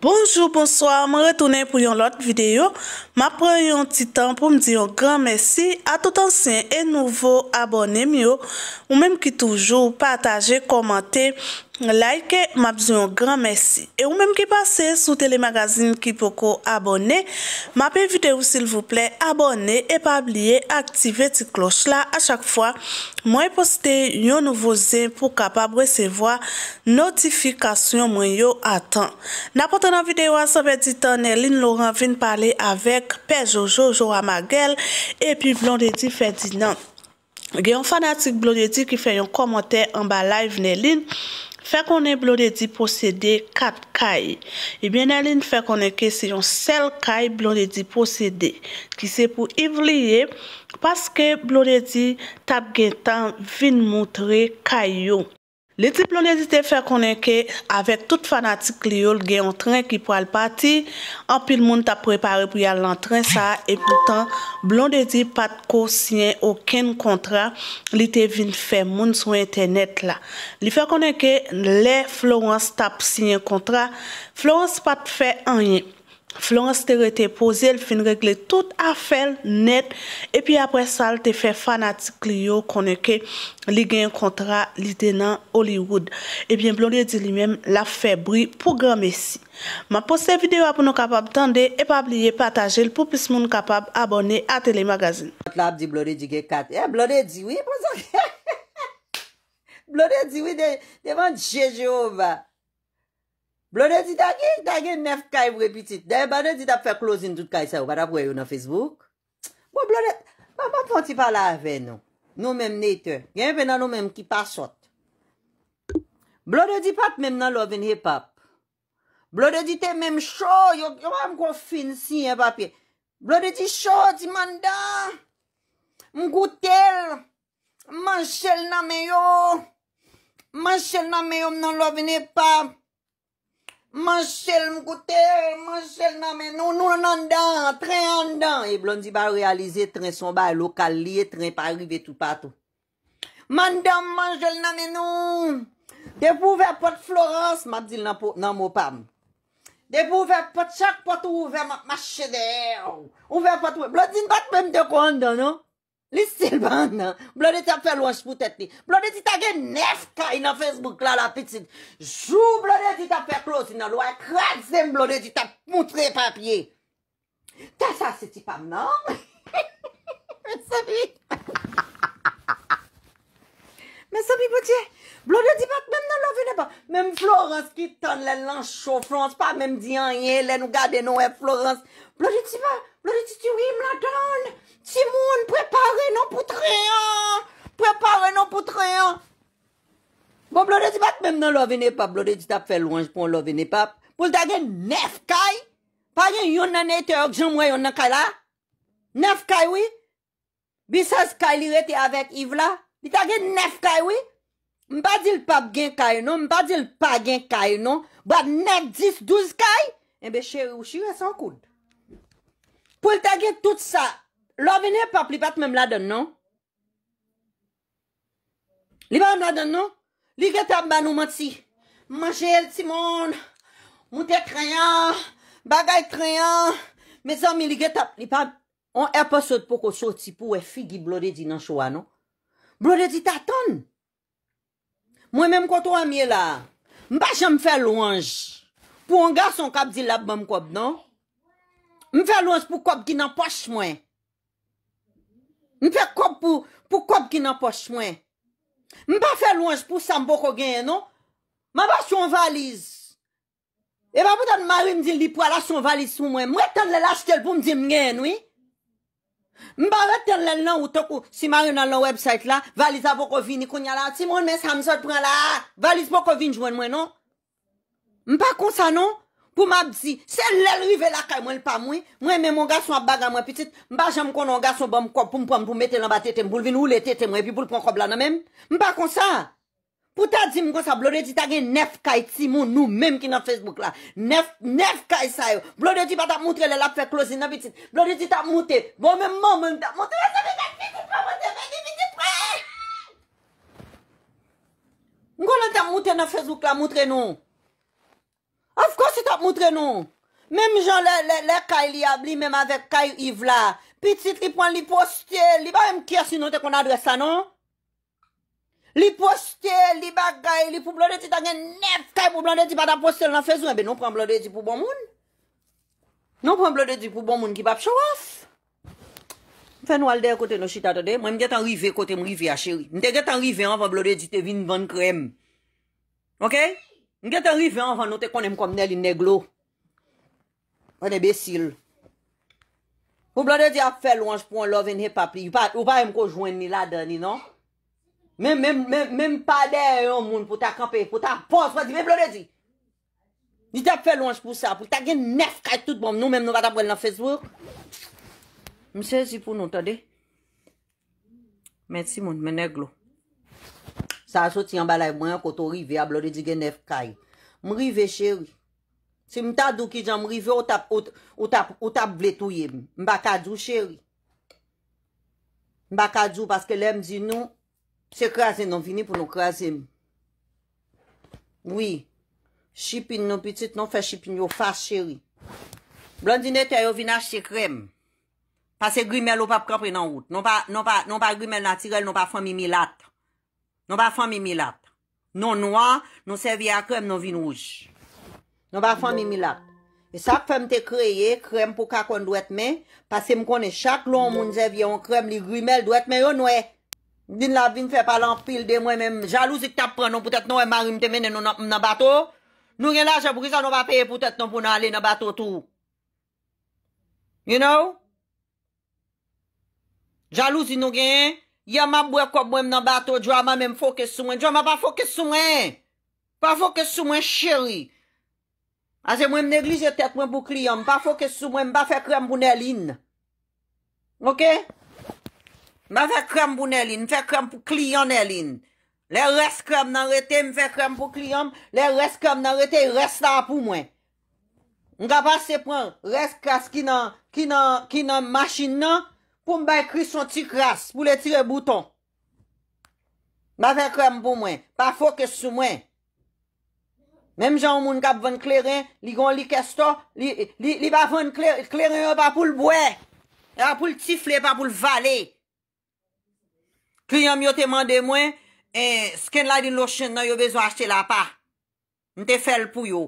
Bonjou, bonsoir, mwen retounen pou yon lot videyo. Ma pre yon ti tan pou mdi yon gran mersi. A tout ansen, e nouvo abonem yo. Ou menm ki toujou, pataje, komante. Like, m ap diyon gran mersi. E ou mèm ki pase sou telemagazin ki poko abone, m ap evite ou sil vouple abone e pa ablie aktive ti kloch la. A chak fwa, m wè poste yon nouvo zin pou kapab wesevoa notifikasyon m wè yo atan. Na poten an videyo asan vè di tan, ne lin loran vin pale avek pe Jojo, Jojo Amagel, e pi Blondie Di Ferdinand. Gen yon fanatik Blondie Di ki fè yon komante yon ba live ne lin, Fè konen blon de di posede kat kay. Ebyen alin fè konen ke se yon sel kay blon de di posede. Ki se pou ivliye. Paske blon de di tap gen tan vin moutre kay yo. Li ti plon de di te fè konenke avè tout fanatik li yol gen yon tren ki pou al pati. Anpil moun ta preparè pou yal lan tren sa. E poutan, plon de di pat ko syen oken kontra li te vin fè moun sou internet la. Li fè konenke le Florence tap syen kontra. Florence pat fè anyen. Florence te rete pose el fin regle tout a fel net e pi apre sal te fe fanatik li yo koneke li gen kontra li denan Hollywood. Ebyen Blondie di li men la febri pou grame si. Ma pose videwa pou nou kapab tende e pa bliye pataje el pou pis moun kapab abone a telemagazine. Blo de di da gen, da gen nef kaj vrepitit. De, ba de di da fe klozin tout kaj sa yo, ba da vwe yo nan Facebook. Bo, blo de, ba pa pon ti pala ave nou. Nou menm neyte. Gen ven nan nou menm ki pa sot. Blo de di pat menm nan love in hip-hop. Blo de di te menm sho, yo am kon fin si en papye. Blo de di sho, di mandan. M goutel. Man chel nan menyo. Man chel nan menyo m nan love in hip-hop. Manjel mkote, manjel nanmen nou, nou nan nan dan, tre nan dan, e blondi ba realize tren son ba, lokal liye, tren pa rive tout patou. Mandan manjel nanmen nou, de pou ve pat Florence, ma dil nan mo pam, de pou ve pat chak pat ou ve ma chede ou, ou ve pat ou, blondi nkot bem de kondan nou. Li Silvan nan, blode ti ap fè louan chpoutet ni. Blode ti tagè nefkay nan Facebook la la pitit. Jou blode ti ap fè klosi nan louan krat zem blode ti ap moutre papye. Ta sa se ti fam nan. Men sebi. Men sebi potye. Blode ti pat men nan louan veneba. Men Florence ki ton lè lansho frons. Pa men di an yè lè nou gade nouè Florence. Blode ti va, blode ti ti wim la kranj. nan lovene pap, lo de di tap fe louange pon lovene pap, pou l tage nef kaj pa gen yon ane te ok jomwe yon ane kaj la nef kaj we bisaz kaj li re te avek iv la li tage nef kaj we mba di l pap gen kaj nou mba di l pa gen kaj nou mba 9, 10, 12 kaj enbe chere ou chire san koud pou l tage tout sa lovene pap li pat me mladen nou li pa mladen nou Liget ap banouman ti, manjel ti moun, moun te krayan, bagay krayan. Me zan mi liget ap li pab, an eposot poko soti pou we figi blode di nan chwa nou. Blode di tatan. Mwen men mkoto wamiye la, mba jen mfe louange pou an gason kab di labman mkob nou. Mfe louange pou kob ki nan pos mwen. Mfe kob pou kob ki nan pos mwen. Mpa fè louanj pou sa mbo ko gen, nou? Mpa va sou an valiz. E pa pou dan mari mdi li pou ala sou an valiz sou mwen. Mwen ten lè la skel pou mdi mgen, nou? Mpa ve ten lè lè nan ou tokou si mari nan lan website la, valiz a bo ko vin, ikoun ya la. Si moun men sa mse pren la, valiz bo ko vin jwen mwen, nou? Mpa kon sa, nou? Kou m ap zi, se lèl rive la kay mwen l pa mwen, mwen mè mwen gason ap baga mwen pitit, mba jèm konon gason bèm kop poum poum poum metè lan ba tètèm pou vin ou lè tètèm mwen epi pou l'pon kop lan nan mèm. Mba konsan. Pouta djim gosan, blode di ta gen nef kay ti moun nou mèm ki nan Facebook la. Nef, nef kay sayo. Blode di pata moutre lè lap fe klozin nan pitit. Blode di ta moutè, bon mèm mòm mèm ta moutè. E mwen mèm mèm ta moutè nan Facebook la moutre nou mèm. Of course it ap moutre nou. Mem jan le kay li abli, mem avek kay yiv la. Pitit li pon li postye, li ba yon kersi note kon adresa, nou? Li postye, li bagay, li pou blode ti tangen nef, kay pou blode ti bata postye lan fezou, enbe eh nou pren blode ti pou bon moun. Nou pren blode ti pou bon moun ki bap chowaf. Fè nou al dey kote no chita do dey, mwen mget anrive kote mrive a cheri. Mget anrive anva blode ti te vin van krem. Ok? Mwen gen te rive an van nou te konen m komnen li neglo. Mwen e besil. Ou blode di ap fe louange pou an love in hip apri. Ou pa m konjwen ni la dani, non? Men m pa de yo moun pou ta kampe, pou ta pos. Wazi, men blode di. Ni te ap fe louange pou sa, pou ta gen nef kaj tout bom. Nou men m nou vat ap wèl nan Facebook. M sezi pou nou, tade. Mètsi moun, men neglo. San sot yon balay mwen koto rive, ablo de di gen nef kaj. Mrive, cheri. Si mta dou ki jan mrive, otap vletouye. Mba kadjou, cheri. Mba kadjou, paske lem di nou, se krasen nou vini pou nou krasen. Oui. Shipin nou pitit, nou fe shipin yo fas, cheri. Blondine te yo vina chekrem. Pase grime lou pap kropi nanout. Nou pa non non grime natirel, nou pa fwa mimi latre. Nou ba fwa mimi lap. Nou noua, nou sevy a krem nou vinouj. Nou ba fwa mimi lap. E sak fwa mte kreye krem pou kakon dwet men. Pase m konen chak lon moun sevy a krem li grimel dwet men yo noue. Din la vin fwe palan pil de mwen men. Jalou si te ap pren nou pwetet nou e marim te men e nou nan batou. Nou gen la jep wisa nou va peye pwetet nou pou nan alen nan batou tou. You know? Jalou si nou gen... Yaman mwen koum mwen nan bato, jwa mwen mwen fokese mwen, jwa mwen pa fokese mwen! Pa fokese mwen chiri! Ase mwen mnen glise tek mwen pou kliyom, pa fokese mwen, pa fe krem pou nelin! Ok? Ma fe krem pou nelin, fe krem pou kliyom nelin! Le res krem nan rete, mwen fe krem pou kliyom, le res krem nan rete, res la pou mwen! Mwen ka pa se pran, res kras ki nan, ki nan, ki nan masin nan! pou m bay kri son ti kras, pou le tire bouton. M avè krem pou mwen, pa fò kè sou mwen. Mèm jan moun kap vèn kleren, li gon li kesto, li pa vèn kleren yo pa pou lbouè, yo pa pou l tifle, yo pa pou l vale. Kri yon m yo te mande mwen, e sken la din lo chen nan yo bezon achte la pa. M te fel pou yo.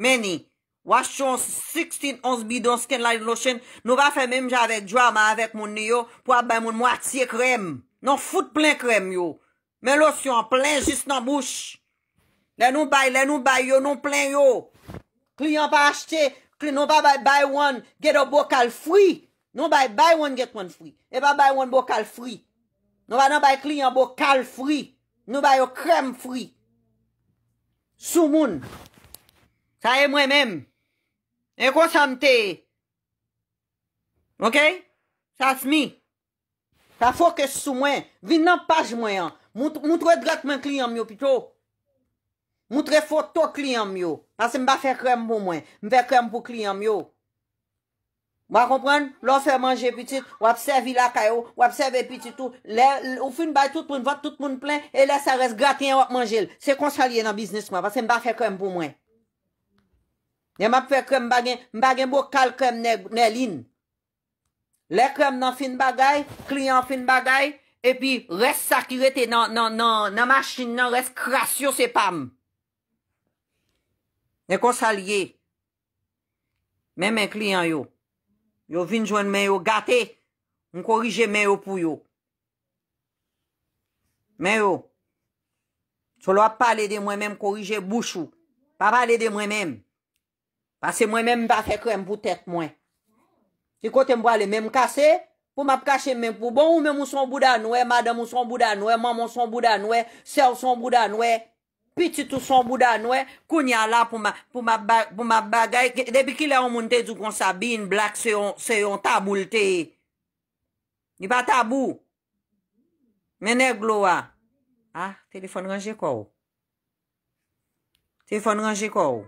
Meni. Wash yon 16 oz bidon skin light lotion. Nou va fe menm jave drama avet moun ne yo. Pwa bay moun mwatiye krem. Non foute plen krem yo. Men lotion plen jist nan bouch. Len nou bay, len nou bay yo. Non plen yo. Kli yon pa achete. Kli nou pa bay bay one. Get a bo kal free. Nou bay bay one get one free. E pa bay one bo kal free. Nou va nan bay kli yon bo kal free. Nou bay yo krem free. Sou moun. Sa e mwen menm. E kon sa mte. Ok? Sa smi. Sa fò ke sou mwen. Vin nan paj mwen an. Moun tre drat mwen kliyam yo pito. Moun tre fò to kliyam yo. Ase mba fe krem pou mwen. Mba fe krem pou kliyam yo. Mwa kompran? Lò fè manje pitit. Wap serve la kayo. Wap serve pitit tou. Lè ou fin bay tout moun vat. Tout moun plen. E lè sa res gratin wap manjel. Se konsalye nan biznis mwen. Ase mba fe krem pou mwen. Nem ap fe krem bagen, bagen bo kal krem ne lin. Le krem nan fin bagay, kliyan fin bagay, epi res sakirete nan masjin nan res krasyo se pam. Nekon salye, men men kliyan yo, yo vin jwen men yo gate, m korije men yo pou yo. Men yo, sou lwa pale de mwen men korije bouchou, pa pale de mwen men. Ase mwen men mba fe krem pou tek mwen. Si kote mbo ale men m kase, pou m ap kase men pou bon, ou men m son bouda noue, mada m son bouda noue, maman son bouda noue, sel son bouda noue, pititou son bouda noue, kounya la pou m ap bagay, debi ki le yon moun te djou kon sa bin, blak se yon taboul te. Ni pa tabou. Men e glo a. A, ah, telefon nan jekou. Telefon nan jekou.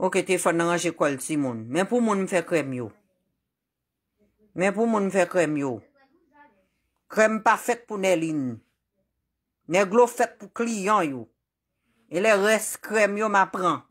Ok, te fwa nan anje kol ti moun. Men pou moun mfe krem yo. Men pou moun mfe krem yo. Krem pa fwek pou nelin. Neglo fwek pou kliyan yo. E le res krem yo ma pran.